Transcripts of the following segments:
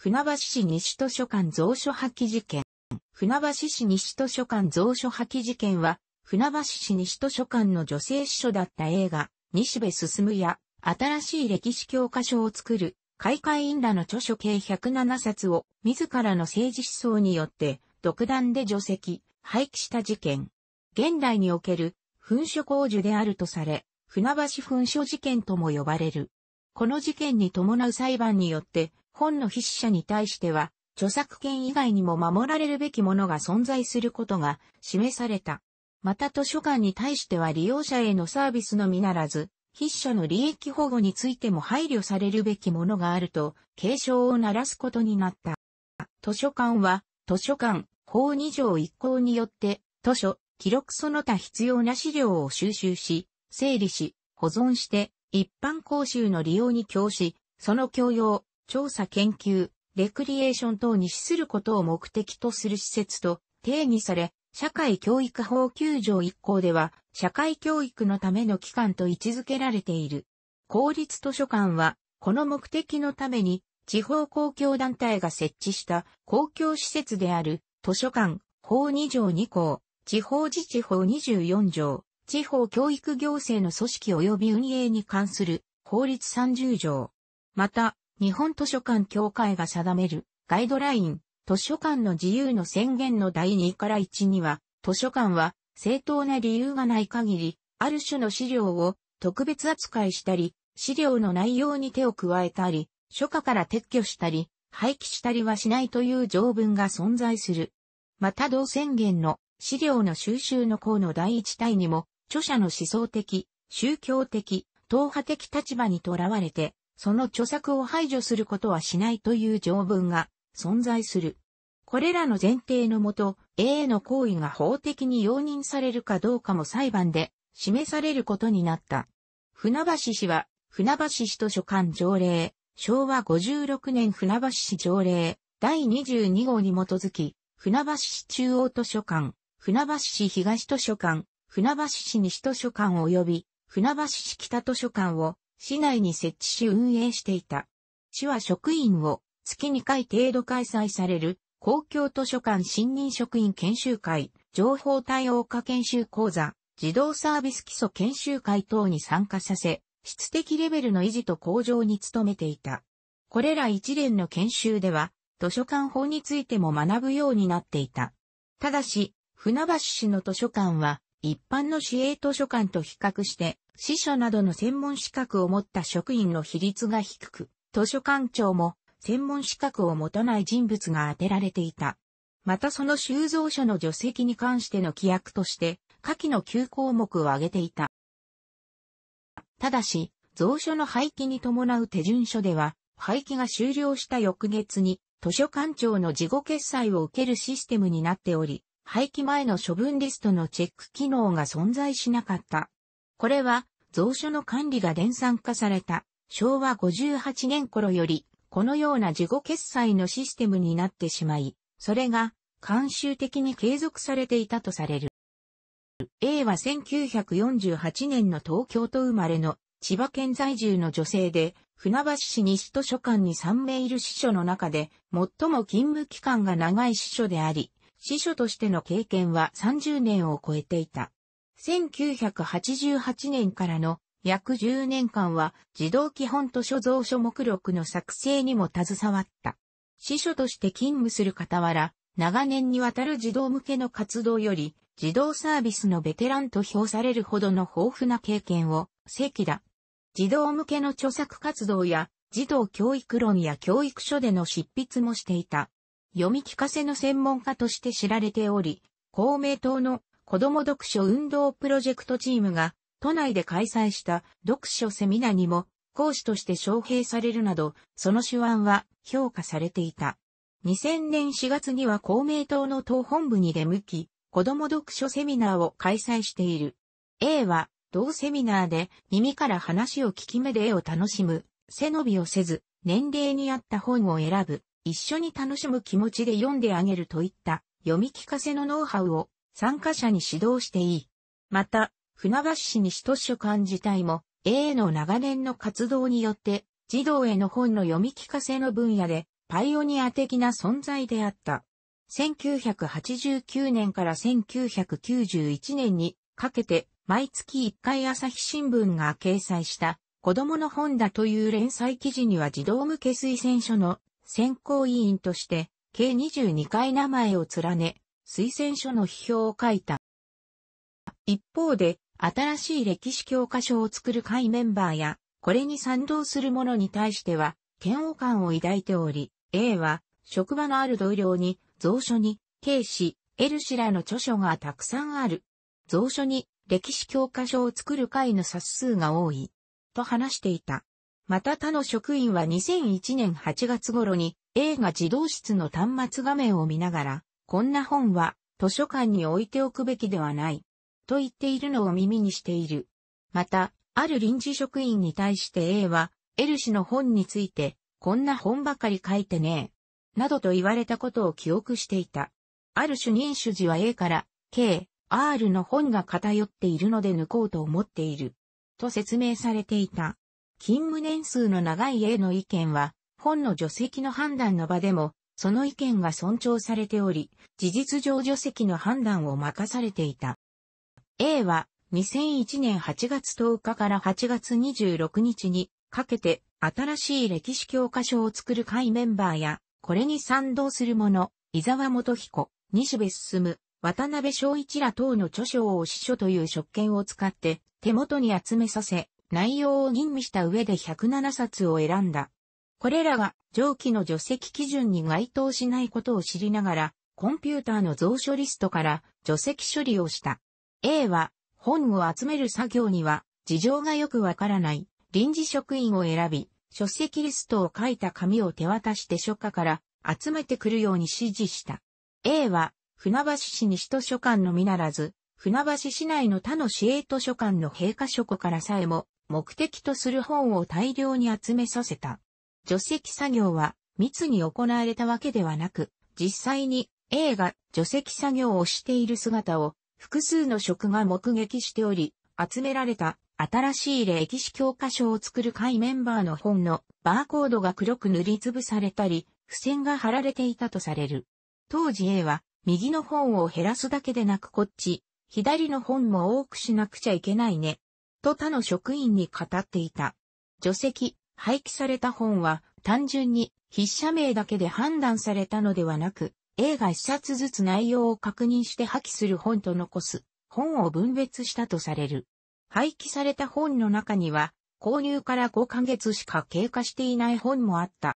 船橋市西図書館蔵書破棄事件。船橋市西図書館蔵書破棄事件は、船橋市西図書館の女性司書だった映画、西部進や、新しい歴史教科書を作る、開会員らの著書計107冊を、自らの政治思想によって、独断で除籍、廃棄した事件。現代における、噴書工事であるとされ、船橋噴書事件とも呼ばれる。この事件に伴う裁判によって、本の筆者に対しては、著作権以外にも守られるべきものが存在することが示された。また図書館に対しては利用者へのサービスのみならず、筆者の利益保護についても配慮されるべきものがあると警鐘を鳴らすことになった。図書館は図書館法2条1項によって図書、記録その他必要な資料を収集し、整理し、保存して一般講習の利用に供し、その教養、調査研究、レクリエーション等に資することを目的とする施設と定義され、社会教育法9条1項では、社会教育のための機関と位置づけられている。公立図書館は、この目的のために、地方公共団体が設置した公共施設である、図書館、法2条2項、地方自治法24条、地方教育行政の組織及び運営に関する法律30条。また、日本図書館協会が定めるガイドライン、図書館の自由の宣言の第2から1には、図書館は正当な理由がない限り、ある種の資料を特別扱いしたり、資料の内容に手を加えたり、書家から撤去したり、廃棄したりはしないという条文が存在する。また同宣言の資料の収集の項の第一体にも、著者の思想的、宗教的、党派的立場にとらわれて、その著作を排除することはしないという条文が存在する。これらの前提のもと、A の行為が法的に容認されるかどうかも裁判で示されることになった。船橋氏は、船橋市図書館条例、昭和56年船橋市条例、第22号に基づき、船橋市中央図書館、船橋市東図書館、船橋市西図書館及び船橋市北図書館を市内に設置し運営していた。市は職員を月2回程度開催される公共図書館新任職員研修会、情報対応化研修講座、児童サービス基礎研修会等に参加させ、質的レベルの維持と向上に努めていた。これら一連の研修では、図書館法についても学ぶようになっていた。ただし、船橋市の図書館は、一般の市営図書館と比較して、司書などの専門資格を持った職員の比率が低く、図書館長も専門資格を持たない人物が当てられていた。またその収蔵書の除籍に関しての規約として、下記の9項目を挙げていた。ただし、蔵書の廃棄に伴う手順書では、廃棄が終了した翌月に、図書館長の事後決裁を受けるシステムになっており、廃棄前の処分リストのチェック機能が存在しなかった。これは、蔵書の管理が電算化された昭和58年頃より、このような事後決済のシステムになってしまい、それが慣習的に継続されていたとされる。A は1948年の東京都生まれの千葉県在住の女性で、船橋市西図書館に3名いる司書の中で、最も勤務期間が長い司書であり、司書としての経験は30年を超えていた。1988年からの約10年間は児童基本図書蔵書目録の作成にも携わった。司書として勤務する傍ら、長年にわたる児童向けの活動より、児童サービスのベテランと評されるほどの豊富な経験を、正規だ。児童向けの著作活動や、児童教育論や教育書での執筆もしていた。読み聞かせの専門家として知られており、公明党の子供読書運動プロジェクトチームが都内で開催した読書セミナーにも講師として招聘されるなど、その手腕は評価されていた。2000年4月には公明党の党本部に出向き、子供読書セミナーを開催している。A は、同セミナーで耳から話を聞き目で絵を楽しむ、背伸びをせず、年齢に合った本を選ぶ。一緒に楽しむ気持ちで読んであげるといった読み聞かせのノウハウを参加者に指導していい。また、船橋市西図書館自体も A の長年の活動によって児童への本の読み聞かせの分野でパイオニア的な存在であった。1989年から1991年にかけて毎月1回朝日新聞が掲載した子供の本だという連載記事には児童向け推薦書の選考委員として、計22回名前を連ね、推薦書の批評を書いた。一方で、新しい歴史教科書を作る会メンバーや、これに賛同する者に対しては、嫌悪感を抱いており、A は、職場のある同僚に、蔵書に、K 氏、エルシらの著書がたくさんある。蔵書に、歴史教科書を作る会の冊数が多い。と話していた。また他の職員は2001年8月頃に映画自動室の端末画面を見ながら、こんな本は図書館に置いておくべきではない、と言っているのを耳にしている。また、ある臨時職員に対して A は、エル氏の本について、こんな本ばかり書いてねえ、などと言われたことを記憶していた。ある主任主事は A から、K、R の本が偏っているので抜こうと思っている、と説明されていた。勤務年数の長い A の意見は、本の除籍の判断の場でも、その意見が尊重されており、事実上除籍の判断を任されていた。A は、2001年8月10日から8月26日にかけて、新しい歴史教科書を作る会メンバーや、これに賛同する者、伊沢元彦、西部進、渡辺昭一ら等の著書をお師書という職権を使って手元に集めさせ、内容を吟味した上で107冊を選んだ。これらが上記の除籍基準に該当しないことを知りながら、コンピューターの蔵書リストから除籍処理をした。A は、本を集める作業には事情がよくわからない臨時職員を選び、書籍リストを書いた紙を手渡して書家から集めてくるように指示した。A は、船橋市西図書館のみならず、船橋市内の他の市営図書館の閉館書庫からさえも目的とする本を大量に集めさせた。除籍作業は密に行われたわけではなく、実際に A が除籍作業をしている姿を複数の職が目撃しており、集められた新しい歴史教科書を作る会メンバーの本のバーコードが黒く塗りつぶされたり、付箋が貼られていたとされる。当時 A は右の本を減らすだけでなくこっち、左の本も多くしなくちゃいけないね、と他の職員に語っていた。除籍、廃棄された本は単純に筆者名だけで判断されたのではなく、A が一冊ずつ内容を確認して破棄する本と残す本を分別したとされる。廃棄された本の中には、購入から5ヶ月しか経過していない本もあった。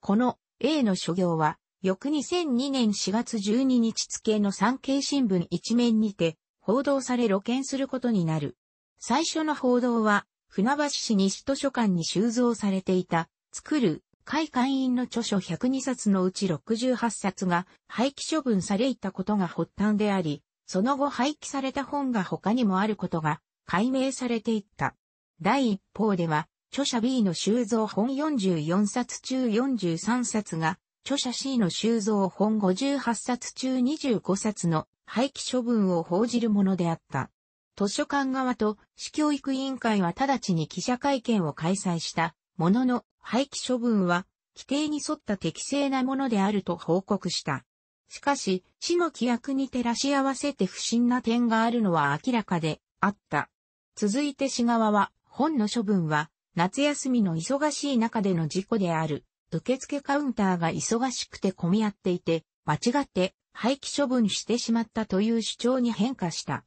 この A の所業は、翌2002年4月12日付の産経新聞一面にて、報道され露見することになる。最初の報道は、船橋市西図書館に収蔵されていた、作る、会館員の著書102冊のうち68冊が廃棄処分されいたことが発端であり、その後廃棄された本が他にもあることが解明されていった。第一報では、著者 B の収蔵本44冊中43冊が、著者 C の収蔵本58冊中25冊の廃棄処分を報じるものであった。図書館側と市教育委員会は直ちに記者会見を開催したものの廃棄処分は規定に沿った適正なものであると報告した。しかし、市の規約に照らし合わせて不審な点があるのは明らかであった。続いて市側は、本の処分は、夏休みの忙しい中での事故である。受付カウンターが忙しくて混み合っていて、間違って廃棄処分してしまったという主張に変化した。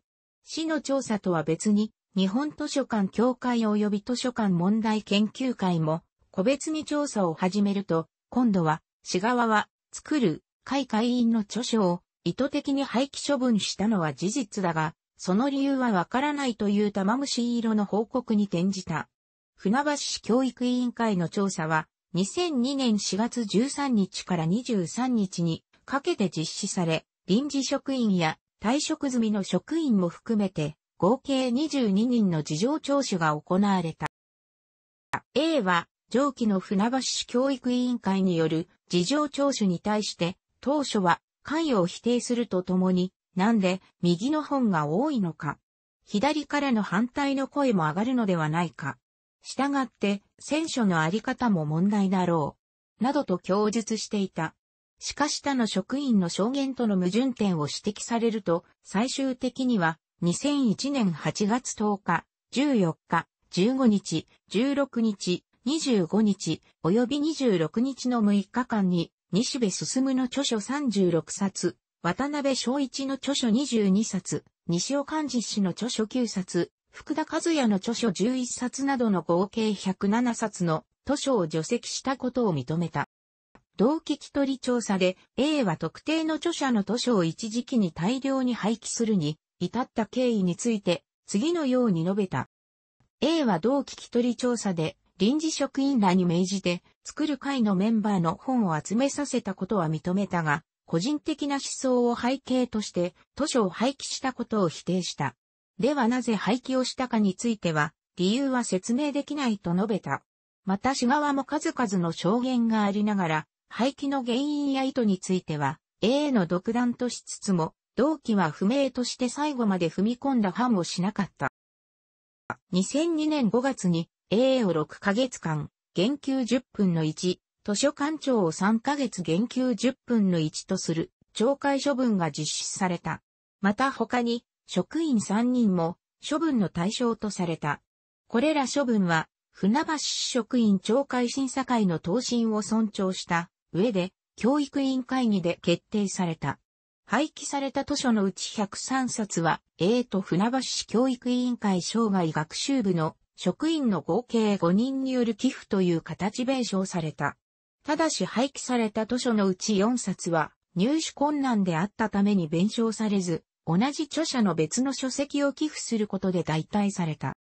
市の調査とは別に、日本図書館協会及び図書館問題研究会も、個別に調査を始めると、今度は、市側は、作る、会会員の著書を、意図的に廃棄処分したのは事実だが、その理由はわからないという玉虫色の報告に転じた。船橋市教育委員会の調査は、2002年4月13日から23日にかけて実施され、臨時職員や退職済みの職員も含めて、合計22人の事情聴取が行われた。A は、上記の船橋市教育委員会による事情聴取に対して、当初は関与を否定するとともに、なんで右の本が多いのか、左からの反対の声も上がるのではないか。従って、選書のあり方も問題だろう。などと供述していた。しかし他の職員の証言との矛盾点を指摘されると、最終的には、2001年8月10日、14日、15日、16日、25日、及び26日の6日間に、西部進の著書36冊、渡辺昭一の著書22冊、西尾寛治氏の著書9冊、福田和也の著書11冊などの合計107冊の図書を除籍したことを認めた。同期聞取り調査で A は特定の著者の図書を一時期に大量に廃棄するに至った経緯について次のように述べた。A は同期聞取り調査で臨時職員らに命じて作る会のメンバーの本を集めさせたことは認めたが、個人的な思想を背景として図書を廃棄したことを否定した。ではなぜ廃棄をしたかについては、理由は説明できないと述べた。また市側も数々の証言がありながら、廃棄の原因や意図については、A の独断としつつも、同期は不明として最後まで踏み込んだファンをしなかった。2002年5月に A を6ヶ月間、減給10分の1、図書館長を3ヶ月減給10分の1とする懲戒処分が実施された。また他に職員3人も処分の対象とされた。これら処分は船橋市職員懲戒審査会の答申を尊重した上で教育委員会議で決定された。廃棄された図書のうち103冊は、A と船橋市教育委員会生涯学習部の職員の合計5人による寄付という形弁償された。ただし廃棄された図書のうち4冊は、入手困難であったために弁償されず、同じ著者の別の書籍を寄付することで代替された。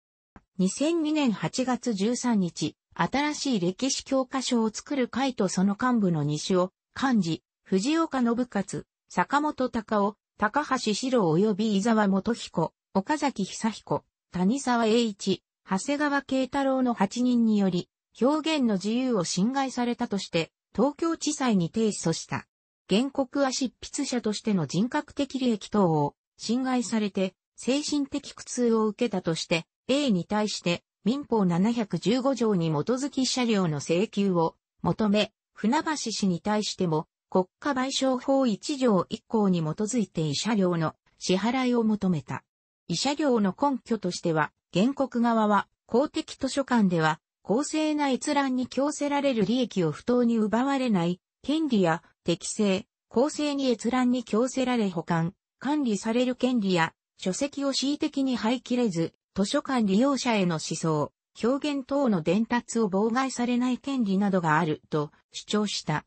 2002年8月13日、新しい歴史教科書を作る会とその幹部の西尾、幹事、藤岡信勝、坂本隆夫、高橋史郎及び伊沢元彦、岡崎久彦、谷沢栄一、長谷川慶太郎の8人により、表現の自由を侵害されたとして、東京地裁に提訴した。原告は執筆者としての人格的利益等を侵害されて、精神的苦痛を受けたとして、A に対して、民法715条に基づき車両の請求を求め、船橋市に対しても国家賠償法1条1項に基づいて慰謝料の支払いを求めた。慰謝料の根拠としては、原告側は公的図書館では公正な閲覧に強せられる利益を不当に奪われない権利や適正、公正に閲覧に強せられ保管、管理される権利や書籍を恣意的に廃棄れず、図書館利用者への思想、表現等の伝達を妨害されない権利などがあると主張した。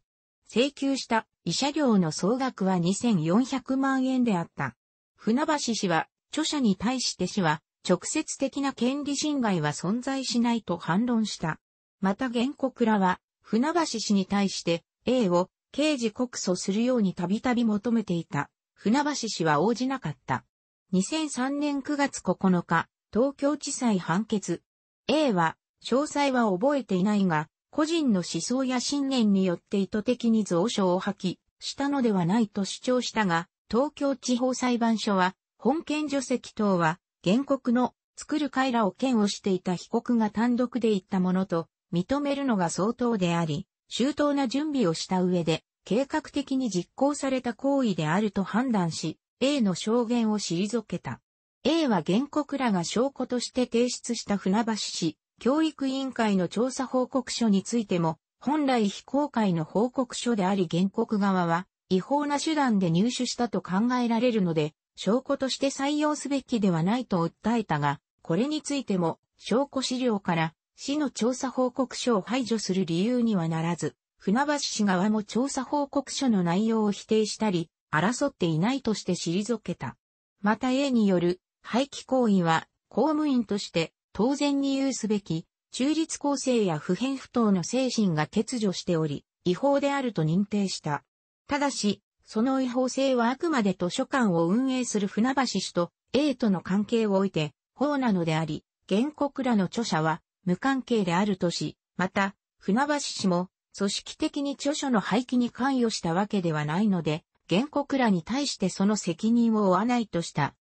請求した慰謝料の総額は2400万円であった。船橋氏は著者に対して氏は直接的な権利侵害は存在しないと反論した。また原告らは船橋氏に対して A を刑事告訴するようにたびたび求めていた。船橋氏は応じなかった。2003年9月9日、東京地裁判決。A は、詳細は覚えていないが、個人の思想や信念によって意図的に蔵書を破棄したのではないと主張したが、東京地方裁判所は、本件除籍等は、原告の作る会らを嫌悪していた被告が単独で言ったものと認めるのが相当であり、周到な準備をした上で、計画的に実行された行為であると判断し、A の証言を退けた。A は原告らが証拠として提出した船橋市教育委員会の調査報告書についても、本来非公開の報告書であり原告側は違法な手段で入手したと考えられるので、証拠として採用すべきではないと訴えたが、これについても証拠資料から市の調査報告書を排除する理由にはならず、船橋市側も調査報告書の内容を否定したり、争っていないとして退けた。また A による廃棄行為は、公務員として当然に有すべき、中立構成や普遍不当の精神が欠如しており、違法であると認定した。ただし、その違法性はあくまで図書館を運営する船橋氏と A との関係を置いて、法なのであり、原告らの著者は無関係であるとし、また、船橋氏も組織的に著書の廃棄に関与したわけではないので、原告らに対してその責任を負わないとした。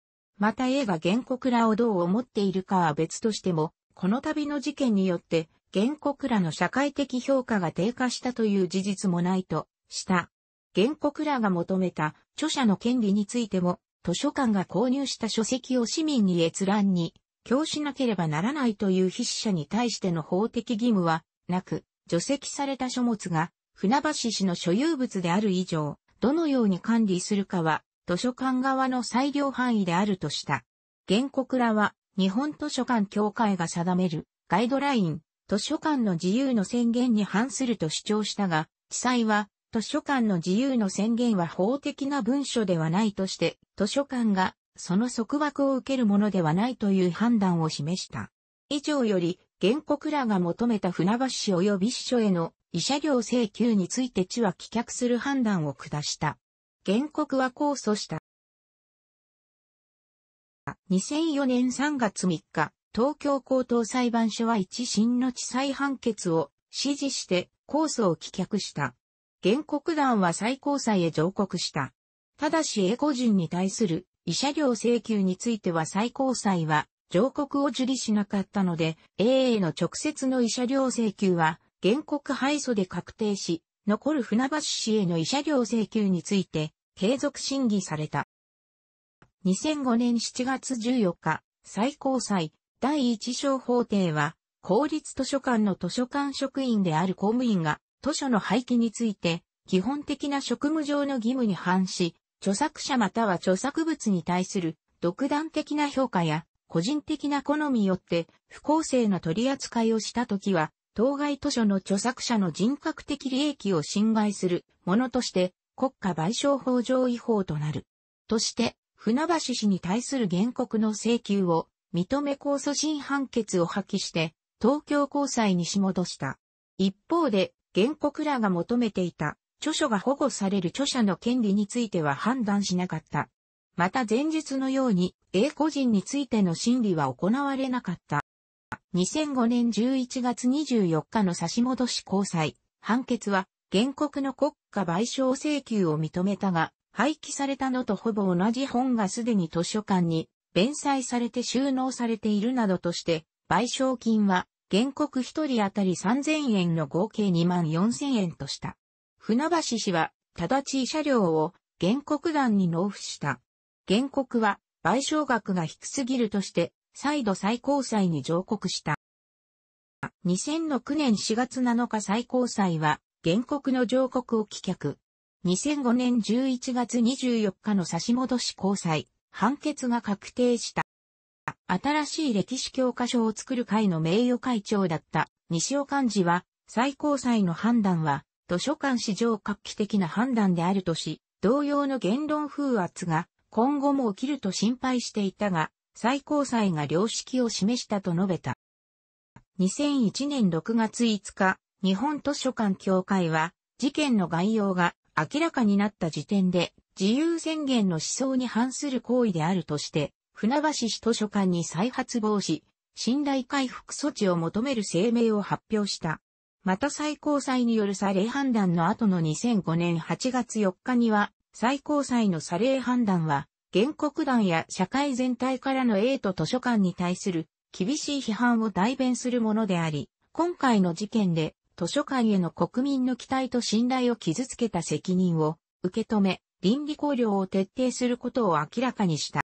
また絵が原告らをどう思っているかは別としても、この度の事件によって、原告らの社会的評価が低下したという事実もないと、した。原告らが求めた著者の権利についても、図書館が購入した書籍を市民に閲覧に、供しなければならないという筆者に対しての法的義務は、なく、除籍された書物が、船橋市の所有物である以上、どのように管理するかは、図書館側の裁量範囲であるとした。原告らは、日本図書館協会が定めるガイドライン、図書館の自由の宣言に反すると主張したが、地裁は、図書館の自由の宣言は法的な文書ではないとして、図書館がその束縛を受けるものではないという判断を示した。以上より、原告らが求めた船橋市及び市所への慰謝料請求について地は棄却する判断を下した。原告は控訴した。2004年3月3日、東京高等裁判所は一審の地裁判決を支持して控訴を棄却した。原告団は最高裁へ上告した。ただしエコ人に対する慰謝料請求については最高裁は上告を受理しなかったので、A a の直接の慰謝料請求は原告敗訴で確定し、残る船橋市への慰謝料請求について、継続審議された。2005年7月14日、最高裁第一小法廷は、公立図書館の図書館職員である公務員が、図書の廃棄について、基本的な職務上の義務に反し、著作者または著作物に対する独断的な評価や個人的な好みよって不公正な取り扱いをしたときは当該図書の著作者の人格的利益を侵害するものとして国家賠償法上違法となる。として、船橋氏に対する原告の請求を認め控訴審判決を破棄して、東京高裁に仕戻した。一方で、原告らが求めていた著書が保護される著者の権利については判断しなかった。また前日のように、A 個人についての審理は行われなかった。2005年11月24日の差し戻し交際、判決は、原告の国家賠償請求を認めたが、廃棄されたのとほぼ同じ本がすでに図書館に、弁済されて収納されているなどとして、賠償金は、原告一人当たり3000円の合計2万4000円とした。船橋氏は、直ち車両を原告団に納付した。原告は、賠償額が低すぎるとして、再度最高裁に上告した。2006年4月7日最高裁は、原告の上告を棄却。2005年11月24日の差し戻し高裁、判決が確定した。新しい歴史教科書を作る会の名誉会長だった西尾幹事は、最高裁の判断は、図書館史上画期的な判断であるとし、同様の言論風圧が今後も起きると心配していたが、最高裁が良識を示したと述べた。2001年6月5日、日本図書館協会は、事件の概要が明らかになった時点で、自由宣言の思想に反する行為であるとして、船橋市図書館に再発防止、信頼回復措置を求める声明を発表した。また最高裁によるさ例判断の後の2005年8月4日には、最高裁のさ例判断は、原告団や社会全体からの A と図書館に対する厳しい批判を代弁するものであり、今回の事件で図書館への国民の期待と信頼を傷つけた責任を受け止め、倫理考慮を徹底することを明らかにした。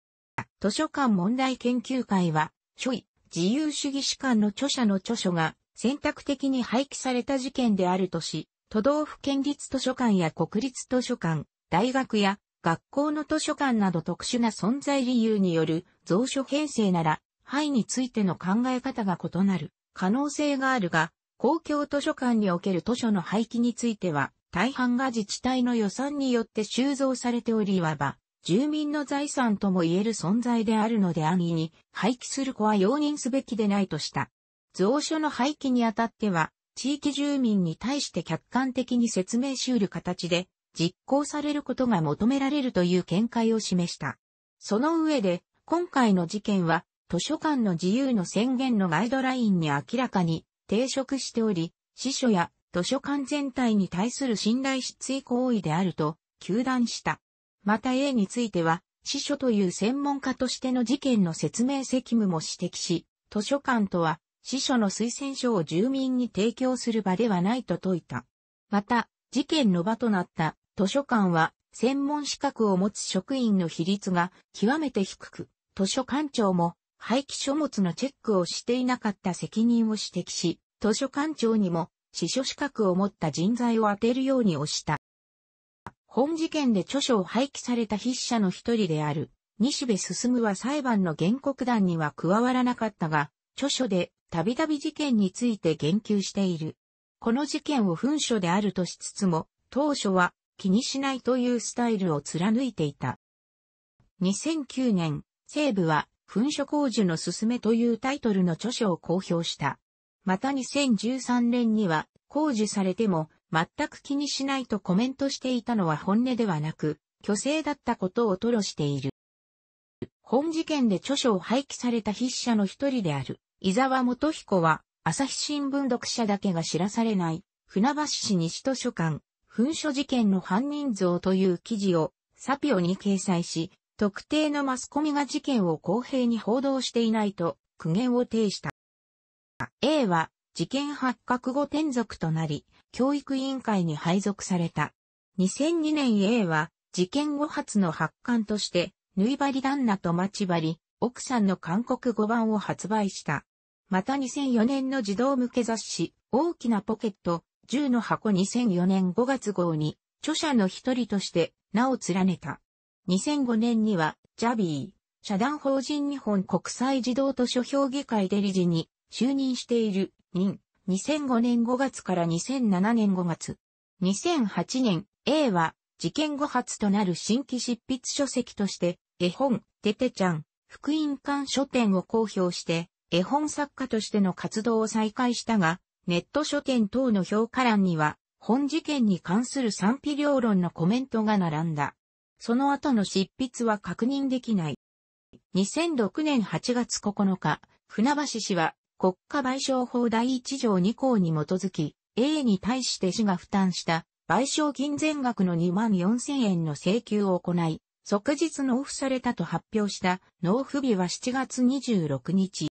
図書館問題研究会は、諸位、自由主義士官の著者の著書が選択的に廃棄された事件であるとし、都道府県立図書館や国立図書館、大学や学校の図書館など特殊な存在理由による蔵書編成なら、範囲についての考え方が異なる可能性があるが、公共図書館における図書の廃棄については、大半が自治体の予算によって収蔵されており、いわば、住民の財産とも言える存在であるので安易に廃棄する子は容認すべきでないとした。蔵書の廃棄にあたっては、地域住民に対して客観的に説明しうる形で、実行されることが求められるという見解を示した。その上で、今回の事件は、図書館の自由の宣言のガイドラインに明らかに抵触しており、司書や図書館全体に対する信頼失墜行為であると、求断した。また A については、司書という専門家としての事件の説明責務も指摘し、図書館とは、司書の推薦書を住民に提供する場ではないと説いた。また、事件の場となった図書館は専門資格を持つ職員の比率が極めて低く、図書館長も廃棄書物のチェックをしていなかった責任を指摘し、図書館長にも司書資格を持った人材を当てるように押した。本事件で著書を廃棄された筆者の一人である、西部進は裁判の原告団には加わらなかったが、著書でたびたび事件について言及している。この事件を文書であるとしつつも、当初は気にしないというスタイルを貫いていた。2009年、西部は、噴所工事のすすめというタイトルの著書を公表した。また2013年には、工事されても、全く気にしないとコメントしていたのは本音ではなく、虚勢だったことを吐露している。本事件で著書を廃棄された筆者の一人である、伊沢元彦は、朝日新聞読者だけが知らされない、船橋市西図書館、噴書事件の犯人像という記事をサピオに掲載し、特定のマスコミが事件を公平に報道していないと苦言を呈した。A は事件発覚後転属となり、教育委員会に配属された。2002年 A は事件後初の発刊として、縫い針旦那と待ち針、奥さんの韓国語版を発売した。また2004年の児童向け雑誌、大きなポケット、銃の箱2004年5月号に、著者の一人として名を連ねた。2005年には、ジャビー、社団法人日本国際児童図書評議会で理事に就任している、任、2005年5月から2007年5月。2008年、A は、事件後初となる新規執筆書籍として、絵本、テテちゃん、福音館書店を公表して、絵本作家としての活動を再開したが、ネット書店等の評価欄には、本事件に関する賛否両論のコメントが並んだ。その後の執筆は確認できない。2006年8月9日、船橋氏は国家賠償法第1条2項に基づき、A に対して市が負担した賠償金全額の2万4000円の請求を行い、即日納付されたと発表した納付日は7月26日。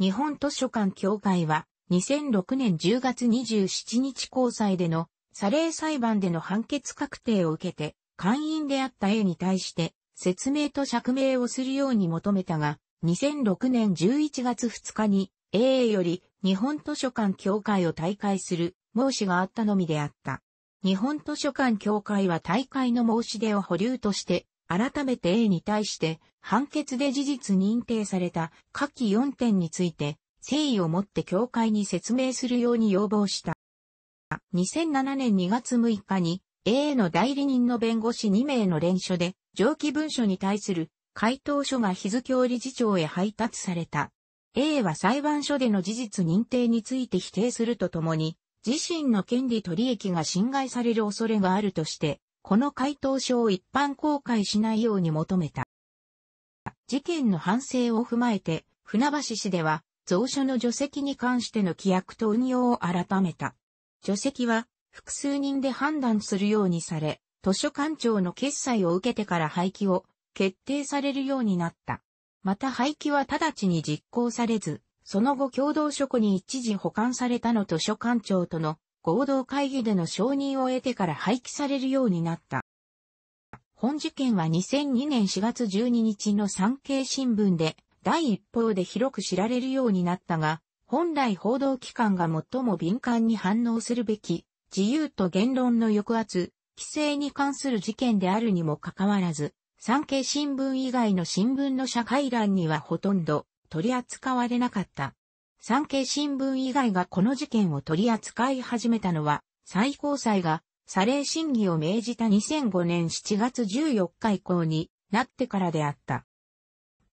日本図書館協会は2006年10月27日交際での謝礼裁判での判決確定を受けて、会員であった A に対して説明と釈明をするように求めたが、2006年11月2日に A より日本図書館協会を退会する申しがあったのみであった。日本図書館協会は退会の申し出を保留として、改めて A に対して、判決で事実認定された下記4点について、誠意をもって教会に説明するように要望した。2007年2月6日に A の代理人の弁護士2名の連署で、上記文書に対する回答書が日付を理事長へ配達された。A は裁判所での事実認定について否定するとともに、自身の権利と利益が侵害される恐れがあるとして、この回答書を一般公開しないように求めた。事件の反省を踏まえて、船橋市では、蔵書の除籍に関しての規約と運用を改めた。除籍は複数人で判断するようにされ、図書館長の決裁を受けてから廃棄を決定されるようになった。また廃棄は直ちに実行されず、その後共同書庫に一時保管されたの図書館長との合同会議での承認を得てから廃棄されるようになった。本事件は2002年4月12日の産経新聞で第一報で広く知られるようになったが、本来報道機関が最も敏感に反応するべき、自由と言論の抑圧、規制に関する事件であるにもかかわらず、産経新聞以外の新聞の社会欄にはほとんど取り扱われなかった。産経新聞以外がこの事件を取り扱い始めたのは、最高裁が、され、審議を命じた2005年7月14日以降になってからであった。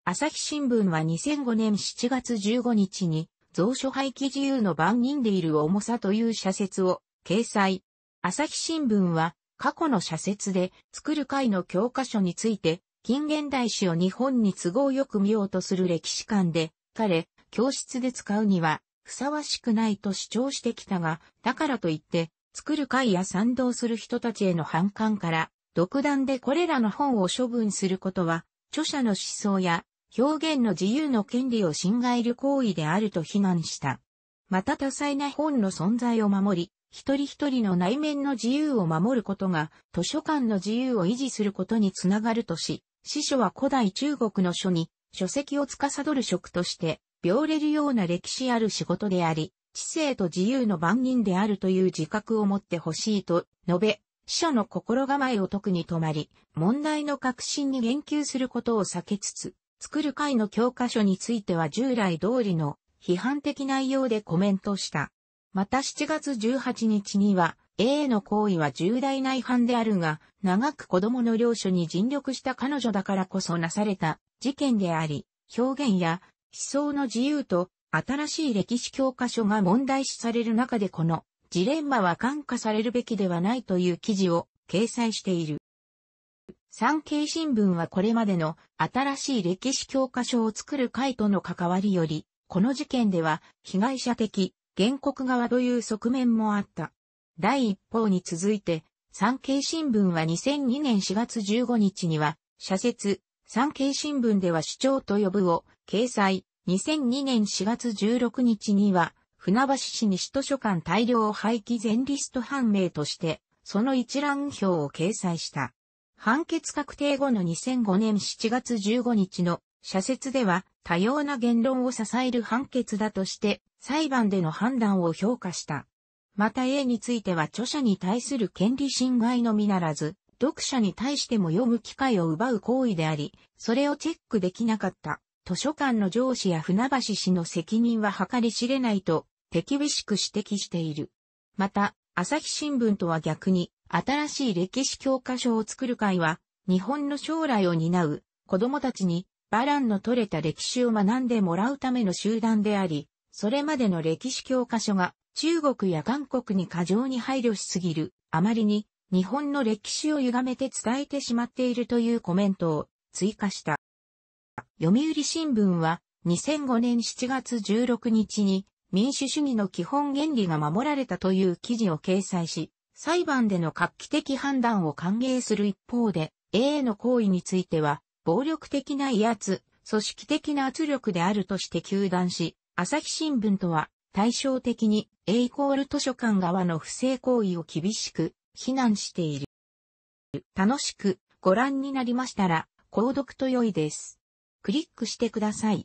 朝日新聞は2005年7月15日に、蔵書廃棄自由の番人でいる重さという社説を掲載。朝日新聞は過去の社説で作る会の教科書について近現代史を日本に都合よく見ようとする歴史観で彼、教室で使うにはふさわしくないと主張してきたが、だからといって作る会や賛同する人たちへの反感から独断でこれらの本を処分することは著者の思想や表現の自由の権利を侵害る行為であると非難した。また多彩な本の存在を守り、一人一人の内面の自由を守ることが図書館の自由を維持することにつながるとし、司書は古代中国の書に書籍を司る職として病れるような歴史ある仕事であり、知性と自由の番人であるという自覚を持ってほしいと述べ、司書の心構えを特に止まり、問題の核心に言及することを避けつつ、作る会の教科書については従来通りの批判的内容でコメントした。また7月18日には、A の行為は重大な違反であるが、長く子供の領主に尽力した彼女だからこそなされた事件であり、表現や思想の自由と新しい歴史教科書が問題視される中でこのジレンマは感化されるべきではないという記事を掲載している。産経新聞はこれまでの新しい歴史教科書を作る会との関わりより、この事件では被害者的原告側という側面もあった。第一報に続いて、産経新聞は2002年4月15日には、社説、産経新聞では主張と呼ぶを掲載、2002年4月16日には、船橋市西図書館大量廃棄全リスト判明として、その一覧表を掲載した。判決確定後の2005年7月15日の社説では多様な言論を支える判決だとして裁判での判断を評価した。また A については著者に対する権利侵害のみならず、読者に対しても読む機会を奪う行為であり、それをチェックできなかった。図書館の上司や船橋氏の責任は計り知れないと手厳しく指摘している。また、朝日新聞とは逆に、新しい歴史教科書を作る会は、日本の将来を担う子供たちにバランの取れた歴史を学んでもらうための集団であり、それまでの歴史教科書が中国や韓国に過剰に配慮しすぎる、あまりに日本の歴史を歪めて伝えてしまっているというコメントを追加した。読売新聞は2005年7月16日に民主主義の基本原理が守られたという記事を掲載し、裁判での画期的判断を歓迎する一方で、A の行為については、暴力的な威圧、組織的な圧力であるとして求断し、朝日新聞とは対照的に A イコール図書館側の不正行為を厳しく非難している。楽しくご覧になりましたら、購読と良いです。クリックしてください。